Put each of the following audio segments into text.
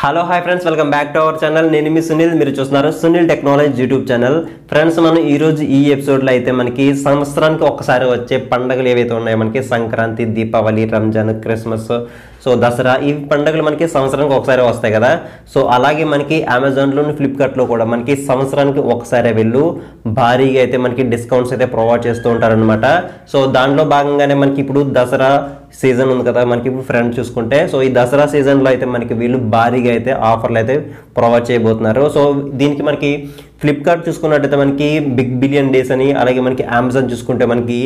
hello hi friends welcome back to our channel నేను మీ సునీల్ మీరు చూస్తున్నారు Sunil technology YouTube channel friends మనం ఈరోజు ఈ ఎపిసోడ్లో అయితే మనకి సంవత్సరానికి ఒకసారి వచ్చే పండుగలు ఏవైతే ఉన్నాయో మనకి సంక్రాంతి దీపావళి రంజాన్ క్రిస్మస్ సో దసరా ఈ పండుగలు మనకి సంవత్సరానికి ఒకసారి వస్తాయి కదా సో అలాగే మనకి అమెజాన్లోని ఫ్లిప్కార్ట్లో కూడా మనకి సంవత్సరానికి ఒకసారి వెళ్ళు భారీగా అయితే మనకి డిస్కౌంట్స్ అయితే ప్రొవైడ్ చేస్తూ ఉంటారనమాట సో దాంట్లో భాగంగానే మనకి ఇప్పుడు దసరా సీజన్ ఉంది కదా మనకి ఇప్పుడు ఫ్రెండ్ చూసుకుంటే సో ఈ దసరా సీజన్లో అయితే మనకి వీళ్ళు భారీగా అయితే ఆఫర్లు అయితే ప్రొవైడ్ చేయబోతున్నారు సో దీనికి మనకి ఫ్లిప్కార్ట్ చూసుకున్నట్టయితే మనకి బిగ్ బిలియన్ డేస్ అని అలాగే మనకి అమెజాన్ చూసుకుంటే మనకి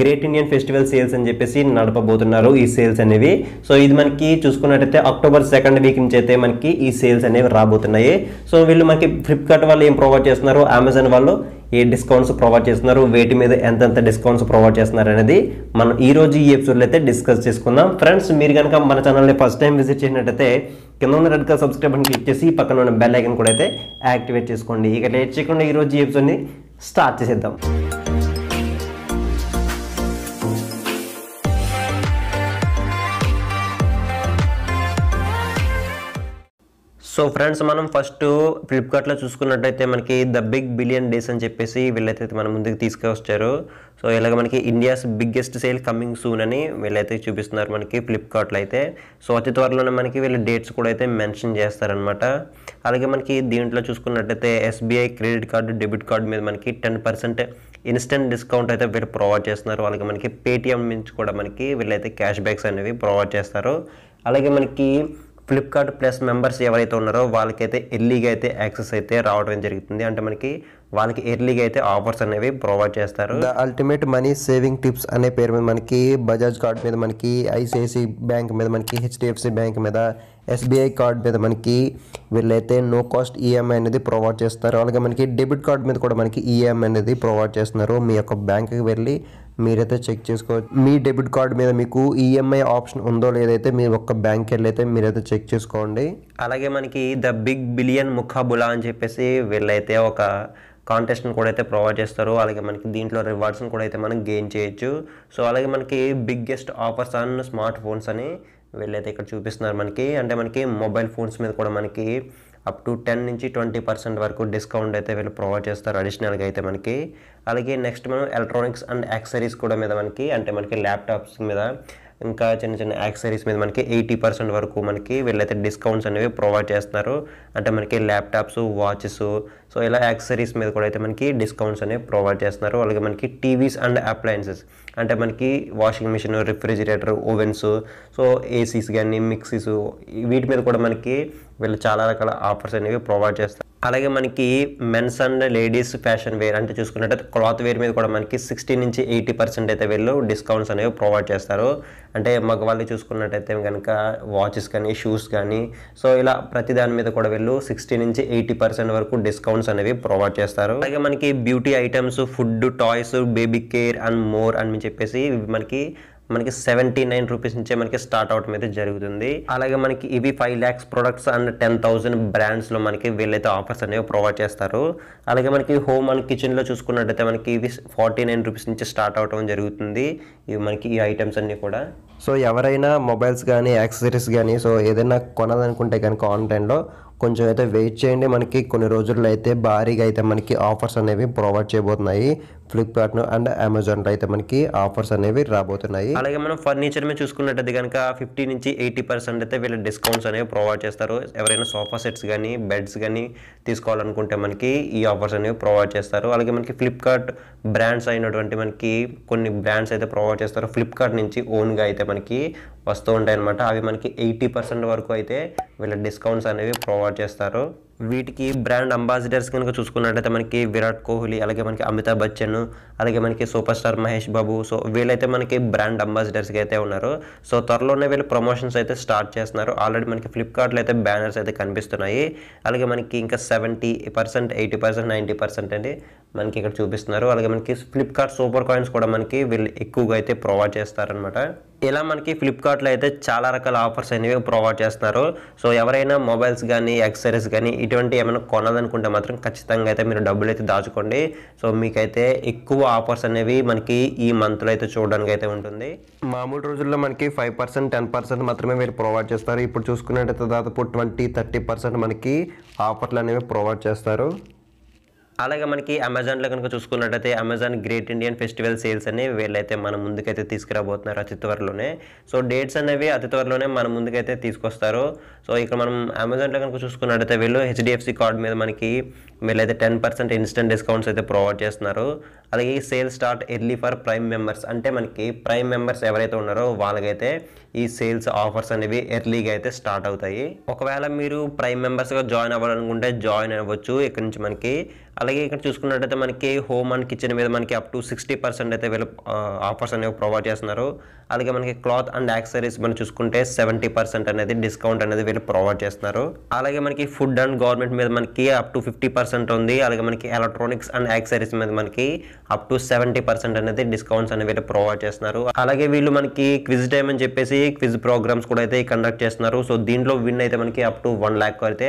గ్రేట్ ఇండియన్ ఫెస్టివల్ సేల్స్ అని చెప్పేసి నడపబోతున్నారు ఈ సేల్స్ అనేవి సో ఇది మనకి చూసుకున్నట్టయితే అక్టోబర్ సెకండ్ వీక్ నుంచి అయితే మనకి ఈ సేల్స్ అనేవి రాబోతున్నాయి సో వీళ్ళు మనకి ఫ్లిప్కార్ట్ వాళ్ళు ఏం ప్రొవైడ్ చేస్తున్నారు అమెజాన్ వాళ్ళు ఏ డిస్కౌంట్స్ ప్రొవైడ్ చేస్తున్నారు వేటి మీద ఎంతెంత డిస్కౌంట్స్ ప్రొవైడ్ చేస్తున్నారు అనేది మనం ఈ రోజు ఈ ఎపిసోడ్లో అయితే డిస్కస్ చేసుకుందాం ఫ్రెండ్స్ మీరు కనుక మన ఛానల్ని ఫస్ట్ టైం విజిట్ చేసినట్టయితే కింద ఉన్న రెడ్ కలర్ సబ్స్క్రైబ్ అని క్లిక్ చేసి పక్కన ఉన్న బెల్ ఐకన్ కూడా అయితే యాక్టివేట్ చేసుకోండి ఇక లేట్ చేయకుండా ఈరోజు ఈ ఎపిసోడ్ని స్టార్ట్ చేసేద్దాం సో ఫ్రెండ్స్ మనం ఫస్ట్ ఫ్లిప్కార్ట్లో చూసుకున్నట్టయితే మనకి ద బిగ్ బిలియన్ డేస్ అని చెప్పేసి వీళ్ళైతే మన ముందుకు తీసుకొచ్చారు సో ఇలాగ మనకి India's biggest sale coming soon అని వీళ్ళైతే చూపిస్తున్నారు మనకి ఫ్లిప్కార్ట్లో అయితే సో అతి త్వరలోనే మనకి వీళ్ళ డేట్స్ కూడా అయితే మెన్షన్ చేస్తారనమాట అలాగే మనకి దీంట్లో చూసుకున్నట్టయితే SBI credit card debit card మీద మనకి టెన్ పర్సెంట్ ఇన్స్టెంట్ డిస్కౌంట్ అయితే వీళ్ళు ప్రొవైడ్ చేస్తున్నారు అలాగే మనకి పేటిఎం నుంచి కూడా మనకి వీళ్ళైతే క్యాష్ బ్యాక్స్ అనేవి ప్రొవైడ్ చేస్తారు అలాగే మనకి ఫ్లిప్కార్ట్ ప్లస్ మెంబర్స్ ఎవరైతే ఉన్నారో వాళ్ళకైతే ఎర్లీగా అయితే యాక్సెస్ అయితే రావడం జరుగుతుంది అంటే మనకి వాళ్ళకి ఎర్లీగా అయితే ఆఫర్స్ అనేవి ప్రొవైడ్ చేస్తారు the ultimate money saving tips అనే పేరు మీద మనకి బజాజ్ కార్డ్ మీద మనకి ఐసిఐసి బ్యాంక్ మీద మనకి హెచ్డిఎఫ్సి బ్యాంక్ మీద ఎస్బీఐ కార్డ్ మీద మనకి వీళ్ళైతే నో కాస్ట్ ఈఎంఐ అనేది ప్రొవైడ్ చేస్తారు అలాగే మనకి డెబిట్ కార్డ్ మీద కూడా మనకి ఈఎంఐ e అనేది ప్రొవైడ్ చేస్తున్నారు మీ యొక్క బ్యాంక్కి వెళ్ళి మీరైతే చెక్ చేసుకోవచ్చు మీ డెబిట్ కార్డు మీద మీకు ఈఎంఐ e ఆప్షన్ ఉందో లేదైతే మీ ఒక్క బ్యాంక్ వెళ్ళైతే మీరైతే చెక్ చేసుకోండి అలాగే మనకి ద బిగ్ బిలియన్ ముఖాబులా అని చెప్పేసి వీళ్ళైతే ఒక కాంటెస్ట్ని కూడా అయితే ప్రొవైడ్ చేస్తారు అలాగే మనకి దీంట్లో రివార్డ్స్ని కూడా అయితే మనం గెయిన్ చేయొచ్చు సో అలాగే మనకి biggest offers and smart phones అని వీళ్ళైతే ఇక్కడ చూపిస్తున్నారు మనకి అంటే మనకి మొబైల్ ఫోన్స్ మీద కూడా మనకి అప్ టు టెన్ నుంచి ట్వంటీ పర్సెంట్ వరకు డిస్కౌంట్ అయితే వీళ్ళు ప్రొవైడ్ చేస్తారు అడిషనల్గా అయితే మనకి అలాగే నెక్స్ట్ మనం ఎలక్ట్రానిక్స్ అండ్ యాక్సరీస్ కూడా మీద మనకి అంటే మనకి ల్యాప్టాప్స్ మీద ఇంకా చిన్న చిన్న యాక్సరీస్ మీద మనకి ఎయిటీ పర్సెంట్ వరకు మనకి వీళ్ళైతే డిస్కౌంట్స్ అనేవి ప్రొవైడ్ చేస్తున్నారు అంటే మనకి ల్యాప్టాప్స్ వాచెస్ సో ఇలా యాక్సరీస్ మీద కూడా అయితే మనకి డిస్కౌంట్స్ అనేవి ప్రొవైడ్ చేస్తున్నారు అలాగే మనకి టీవీస్ అండ్ అప్లయన్సెస్ అంటే మనకి washing machine refrigerator ovens so ACs కానీ మిక్సీస్ వీటి మీద కూడా మనకి వీళ్ళు చాలా రకాల ఆఫర్స్ అనేవి ప్రొవైడ్ చేస్తారు అలాగే మనకి men's and ladies fashion wear అంటే చూసుకున్నట్టయితే క్లాత్ వేర్ మీద కూడా మనకి సిక్స్టీ నుంచి ఎయిటీ పర్సెంట్ అయితే వీళ్ళు డిస్కౌంట్స్ అనేవి ప్రొవైడ్ చేస్తారు అంటే మగవాళ్ళు చూసుకున్నట్టయితే కనుక వాచెస్ కానీ షూస్ కానీ సో ఇలా ప్రతి దాని మీద కూడా వీళ్ళు సిక్స్టీ నుంచి ఎయిటీ పర్సెంట్ వరకు డిస్కౌంట్స్ అనేవి ప్రొవైడ్ చేస్తారు అలాగే మనకి beauty items food toys baby care and more అని చెప్పేసి మనకి మనకి సెవెంటీ నైన్ రూపీస్ నుంచే మనకి స్టార్ట్ అవటం అయితే జరుగుతుంది అలాగే మనకి ఇవి five lakhs products and ten thousand బ్రాండ్స్లో మనకి వీళ్ళైతే ఆఫర్స్ అనేవి ప్రొవైడ్ చేస్తారు అలాగే మనకి హోమ్ అండ్ కిచెన్లో చూసుకున్నట్టయితే మనకి ఇవి ఫార్టీ నైన్ రూపీస్ నుంచి స్టార్ట్ అవటం జరుగుతుంది ఇవి మనకి ఈ ఐటమ్స్ అన్నీ కూడా సో ఎవరైనా మొబైల్స్ కానీ యాక్సెసరీస్ కానీ సో ఏదైనా కొనాలనుకుంటే కనుక ఆన్లైన్లో కొంచెం అయితే వెయిట్ చేయండి మనకి కొన్ని రోజుల్లో అయితే భారీగా అయితే మనకి ఆఫర్స్ అనేవి ప్రొవైడ్ చేయబోతున్నాయి ఫ్లిప్కార్ట్ అండ్ అమెజాన్లో అయితే మనకి ఆఫర్స్ అనేవి రాబోతున్నాయి అలాగే మనం ఫర్నిచర్ మీద చూసుకున్నట్టు కనుక ఫిఫ్టీ నుంచి ఎయిటీ పర్సెంట్ అయితే వీళ్ళ డిస్కౌంట్స్ అనేవి ప్రొవైడ్ చేస్తారు ఎవరైనా సోఫా సెట్స్ కానీ బెడ్స్ కానీ తీసుకోవాలనుకుంటే మనకి ఈ ఆఫర్స్ అనేవి ప్రొవైడ్ చేస్తారు అలాగే మనకి ఫ్లిప్కార్ట్ బ్రాండ్స్ అయినటువంటి మనకి కొన్ని బ్రాండ్స్ అయితే ప్రొవైడ్ చేస్తారు ఫ్లిప్కార్ట్ నుంచి ఓన్గా అయితే మనకి వస్తూ ఉంటాయి అనమాట అవి మనకి ఎయిటీ పర్సెంట్ వరకు అయితే వీళ్ళ డిస్కౌంట్స్ అనేవి ప్రొవైడ్ अवाइडो వీటికి బ్రాండ్ అంబాసిడర్స్ కనుక చూసుకున్నట్లయితే మనకి విరాట్ కోహ్లీ అలాగే మనకి అమితాబ్ బచ్చన్ అలాగే మనకి super star Mahesh Babu so వీళ్ళైతే మనకి బ్రాండ్ అంబాసిడర్స్కి అయితే ఉన్నారు సో త్వరలోనే వీళ్ళు ప్రమోషన్స్ అయితే స్టార్ట్ చేస్తున్నారు ఆల్రెడీ మనకి ఫ్లిప్కార్ట్లో అయితే బ్యానర్స్ అయితే కనిపిస్తున్నాయి అలాగే మనకి ఇంకా seventy percent eighty percent ninety percent అండి మనకి ఇక్కడ చూపిస్తున్నారు అలాగే మనకి ఫ్లిప్కార్ట్ సూపర్ కాయిన్స్ కూడా మనకి వీళ్ళు ఎక్కువగా అయితే ప్రొవైడ్ చేస్తారనమాట ఇలా మనకి ఫ్లిప్కార్ట్లో అయితే చాలా రకాల ఆఫర్స్ అనేవి ప్రొవైడ్ చేస్తున్నారు సో ఎవరైనా మొబైల్స్ కానీ యాక్సెసరీస్ కానీ ఇటు ఇటువంటి ఏమైనా కొనాలనుకుంటే మాత్రం ఖచ్చితంగా అయితే మీరు డబ్బులు అయితే దాచుకోండి సో మీకైతే ఎక్కువ ఆఫర్స్ అనేవి మనకి ఈ మంత్లో అయితే చూడడానికి అయితే ఉంటుంది మామూలు రోజుల్లో మనకి ఫైవ్ పర్సెంట్ టెన్ పర్సెంట్ మాత్రమే మీరు ప్రొవైడ్ చేస్తారు ఇప్పుడు చూసుకున్నట్టయితే దాదాపు ట్వంటీ థర్టీ పర్సెంట్ మనకి ఆఫర్లు అనేవి ప్రొవైడ్ చేస్తారు అలాగే మనకి అమెజాన్లో కనుక చూసుకున్నట్టయితే Amazon great Indian festival sales అనేవి వీళ్ళైతే మన ముందుకైతే తీసుకురాబోతున్నారు అతి త్వరలోనే సో డేట్స్ అనేవి అతి త్వరలోనే మన ముందుకైతే తీసుకొస్తారు సో ఇక్కడ మనం అమెజాన్లో కనుక చూసుకున్నట్టయితే వీళ్ళు హెచ్డిఎఫ్సి కార్డు మీద మనకి వీళ్ళైతే టెన్ పర్సెంట్ ఇన్స్టెంట్ డిస్కౌంట్స్ అయితే ప్రొవైడ్ చేస్తున్నారు అలాగే sale start early for prime members అంటే మనకి ప్రైమ్ మెంబర్స్ ఎవరైతే ఉన్నారో వాళ్ళకైతే ఈ సేల్స్ ఆఫర్స్ అనేవి ఎర్లీగా అయితే స్టార్ట్ అవుతాయి ఒకవేళ మీరు ప్రైమ్ మెంబర్స్గా జాయిన్ అవ్వాలనుకుంటే జాయిన్ అవ్వచ్చు ఇక్కడ నుంచి మనకి అలాగే ఇక్కడ చూసుకున్నట్టయితే మనకి హోమ్ అండ్ కిచెన్ మీద మనకి అప్ టు సిక్స్టీ పర్సెంట్ అయితే వీళ్ళు ఆఫర్స్ అనేవి ప్రొవైడ్ చేస్తున్నారు అలాగే మనకి క్లాత్ అండ్ యాక్సరీస్ మనం చూసుకుంటే సెవెంటీ పర్సెంట్ అనేది డిస్కౌంట్ అనేది వీళ్ళు ప్రొవైడ్ చేస్తున్నారు అలాగే మనకి ఫుడ్ అండ్ గవర్నమెంట్ మీద మనకి up to fifty percent percent ఉంది అలాగే మనకి ఎలక్ట్రానిక్స్ అండ్ యాక్సరీస్ మీద మనకి అప్ టు సెవెంటీ పర్సెంట్ అనేది డిస్కౌంట్స్ అనేవి ప్రొవైడ్ చేస్తున్నారు అలాగే వీళ్ళు మనకి క్విజ్ టైమ్ అని చెప్పేసి క్విజ్ ప్రోగ్రామ్స్ కూడా అయితే కండక్ట్ చేస్తున్నారు సో దీంట్లో విన్ అయితే మనకి అప్ టు వన్ ల్యాక్ అయితే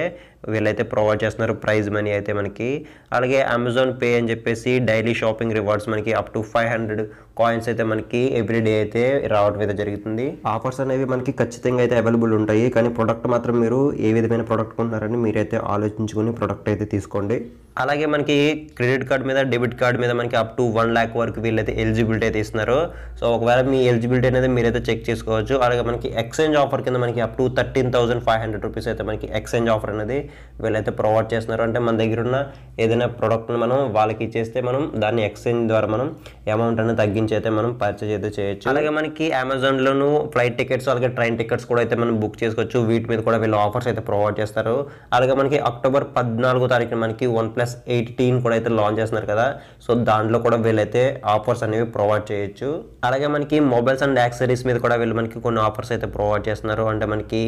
వీళ్ళైతే ప్రొవైడ్ చేస్తున్నారు ప్రైజ్ మనీ అయితే మనకి అలాగే అమెజాన్ పే అని చెప్పేసి డైలీ షాపింగ్ రివార్డ్స్ మనకి up to five hundred coins అయితే మనకి ఎవ్రీ డే అయితే రావడం అయితే జరుగుతుంది ఆఫర్స్ అనేవి మనకి ఖచ్చితంగా అయితే అవైలబుల్ ఉంటాయి కానీ ప్రొడక్ట్ మాత్రం మీరు ఏ విధమైన ప్రొడక్ట్ ఉన్నారని మీరైతే ఆలోచించుకుని ప్రొడక్ట్ అయితే తీసుకోండి అలాగే మనకి క్రెడిట్ కార్డ్ మీద డెబిట్ కార్డ్ మీద మనకి అప్ టు వన్ ల్యాక్ వరకు వీళ్ళైతే ఎలిజిబిలిటీ అయితే ఇస్తున్నారు సో ఒకవేళ మీ ఎలిజిబిలిటీ అనేది మీరైతే చెక్ చేసుకోవచ్చు అలాగే మనకి ఎక్స్చేంజ్ ఆఫర్ కింద మనకి up to thirteen thousand five hundred rupees అయితే మనకి ఎక్స్చేంజ్ ఆఫర్ అనేది వీళ్ళైతే ప్రొవైడ్ చేస్తున్నారో అంటే మన దగ్గర ఉన్న ఏదైనా ప్రొడక్ట్ని మనం వాళ్ళకి ఇచ్చేస్తే మనం దాన్ని ఎక్స్చేంజ్ ద్వారా మనం అమౌంట్ అనేది తగ్గించి అయితే మనం పర్చేజ్ అయితే చేయొచ్చు అలాగే మనకి అమెజాన్లోను ఫ్లైట్ టికెట్స్ అలాగే ట్రైన్ టికెట్స్ కూడా అయితే మనం బుక్ చేసుకోవచ్చు వీటి మీద కూడా వీళ్ళు ఆఫర్స్ అయితే ప్రొవైడ్ చేస్తారు అలాగే మనకి అక్టోబర్ పద్నాలుగో తారీఖున మనకి వన్ ప్లస్ ఎయిటీన్ కూడా అయితే లాంచ్ చేస్తున్నారు కదా సో దాంట్లో కూడా వీళ్ళైతే ఆఫర్స్ అనేవి ప్రొవైడ్ చేయొచ్చు అలాగే మనకి మొబైల్స్ అండ్ యాక్సరీస్ మీద కూడా వీళ్ళు మనకి కొన్ని ఆఫర్స్ అయితే ప్రొవైడ్ చేస్తున్నారు అంటే మనకి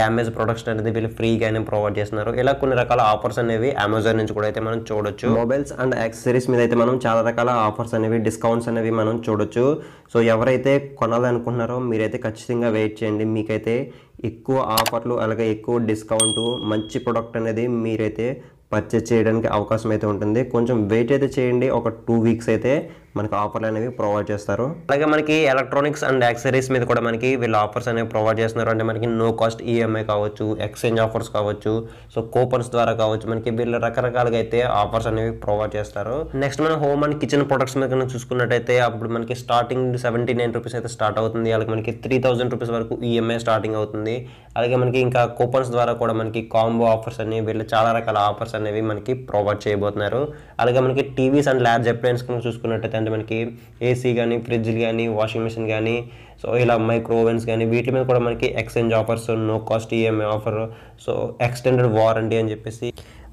డ్యామేజ్ ప్రొడక్ట్స్ అనేది వీళ్ళు ఫ్రీగానే ప్రొవైడ్ చేస్తున్నారు చేస్తున్నారు ఇలా కొన్ని రకాల ఆఫర్స్ అనేవి అమెజాన్ నుంచి కూడా అయితే మనం చూడొచ్చు మొబైల్స్ అండ్ యాక్సెసరీస్ మీద అయితే మనం చాలా రకాల ఆఫర్స్ అనేవి డిస్కౌంట్స్ అనేవి మనం చూడొచ్చు సో ఎవరైతే కొనాలనుకుంటున్నారో మీరైతే ఖచ్చితంగా వెయిట్ చేయండి మీకైతే ఎక్కువ ఆఫర్లు అలాగే ఎక్కువ డిస్కౌంట్ మంచి ప్రొడక్ట్ అనేది మీరైతే పర్చేస్ చేయడానికి అవకాశం అయితే ఉంటుంది కొంచెం వెయిట్ అయితే చేయండి ఒక టూ వీక్స్ అయితే మనకి ఆఫర్లు అనేవి ప్రొవైడ్ చేస్తారు అలాగే మనకి ఎలక్ట్రానిక్స్ అండ్ యాక్సరీస్ మీద కూడా మనకి వీళ్ళు ఆఫర్స్ అనేవి ప్రొవైడ్ చేస్తున్నారు అంటే మనకి నో కాస్ట్ ఈఎంఐ కావచ్చు ఎక్స్చేంజ్ ఆఫర్స్ కావచ్చు సో కూపన్స్ ద్వారా కావచ్చు మనకి వీళ్ళు రకరకాలుగా అయితే ఆఫర్స్ అనేవి ప్రొవైడ్ చేస్తారు నెక్స్ట్ మనం హోమ్ అండ్ కిచెన్ ప్రొడక్ట్స్ మీద కనుక చూసుకున్నట్టయితే అప్పుడు మనకి స్టార్టింగ్ సెవెంటీ నైన్ రూపీస్ అయితే స్టార్ట్ అవుతుంది అలాగే మనకి త్రీ థౌసండ్ రూపీస్ వరకు ఈఎంఐ e స్టార్టింగ్ అవుతుంది అలాగే మనకి ఇంకా కూపన్స్ ద్వారా కూడా మనకి కాంబో ఆఫర్స్ అనేవి వీళ్ళు చాలా రకాల ఆఫర్స్ అనేవి మనకి ప్రొవైడ్ చేయబోతున్నారు అలాగే మనకి టీవీస్ అండ్ ల్యాబ్స్ జెప్లైన్స్ కనుక చూసుకున్నట్టయితే అంటే మనకి ఏసీ కానీ ఫ్రిడ్జ్లు కానీ వాషింగ్ మిషన్ కానీ సో ఇలా మైక్రో ఓవెన్స్ కానీ వీటి మీద కూడా మనకి exchange offers no cost EMI offer so extended warranty అని చెప్పేసి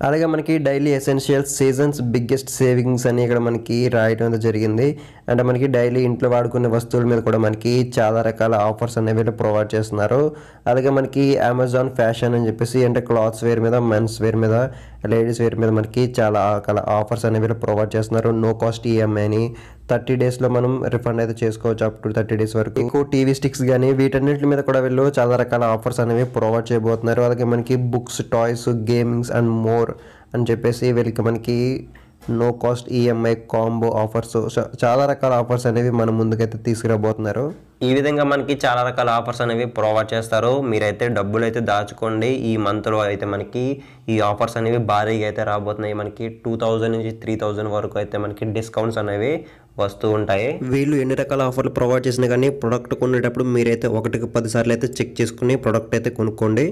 అలాగే మనకి daily essentials seasons biggest savings అని ఇక్కడ మనకి రాయడం జరిగింది అంటే మనకి డైలీ ఇంట్లో వాడుకునే వస్తువుల మీద కూడా మనకి చాలా రకాల ఆఫర్స్ అనేవి ప్రొవైడ్ చేస్తున్నారు అలాగే మనకి అమెజాన్ ఫ్యాషన్ అని చెప్పేసి అంటే క్లాత్స్ వేర్ మీద మెన్స్ వేర్ మీద లేడీస్ వేర్ మీద మనకి చాలా రకాల ఆఫర్స్ అనేవి ప్రొవైడ్ చేస్తున్నారు నో కాస్ట్ ఈఎంఐ అని థర్టీ డేస్లో మనం రిఫండ్ అయితే చేసుకోవచ్చు అప్ టు థర్టీ డేస్ వరకు ఇంకో టీవీ స్టిక్స్ కానీ వీటన్నింటి మీద కూడా వీళ్ళు చాలా రకాల ఆఫర్స్ అనేవి ప్రొవైడ్ చేయబోతున్నారు అలాగే మనకి books toys gamings and more అని చెప్పేసి వీళ్ళకి మనకి no cost EMI combo offers చాలా రకాల ఆఫర్స్ అనేవి మన ముందుకైతే తీసుకురాబోతున్నారు ఈ విధంగా మనకి చాలా రకాల ఆఫర్స్ అనేవి ప్రొవైడ్ చేస్తారు మీరైతే డబ్బులు అయితే దాచుకోండి ఈ మంత్లో అయితే మనకి ఈ ఆఫర్స్ అనేవి భారీగా అయితే రాబోతున్నాయి మనకి టూ థౌజండ్ నుంచి త్రీ థౌజండ్ వరకు అయితే మనకి డిస్కౌంట్స్ అనేవి వస్తూ ఉంటాయి వీళ్ళు ఎన్ని రకాల ఆఫర్లు ప్రొవైడ్ చేసినా కానీ ప్రోడక్ట్ కొనేటప్పుడు మీరైతే ఒకటికి పది సార్లు అయితే చెక్ చేసుకుని ప్రోడక్ట్ అయితే కొనుక్కోండి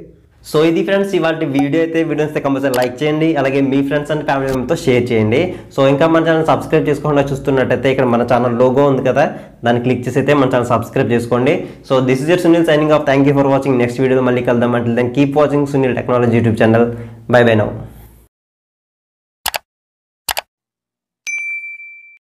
సో ఇది ఫ్రెండ్స్ ఇవాళ వీడియో అయితే వీడియోస్ కంపల్సరీ లైక్ చేయండి అలాగే మీ ఫ్రెండ్స్ అండ్ ఫ్యామిలీ మెంబర్తో షేర్ చేయండి సో ఇంకా మన ఛానల్ సబ్స్క్రైబ్ చేసుకోకుండా చూస్తున్నట్టయితే ఇక్కడ మన ఛానల్ లోగో ఉంది కదా దాన్ని క్లిక్ చేసి అయితే మన ఛానల్ సబ్స్క్రైబ్ చేసుకోండి so this is your Sunil signing off thank for watching next video మళ్ళీ కలుద్దాం అంటే then keep watching Sunil technology YouTube channel bye bye now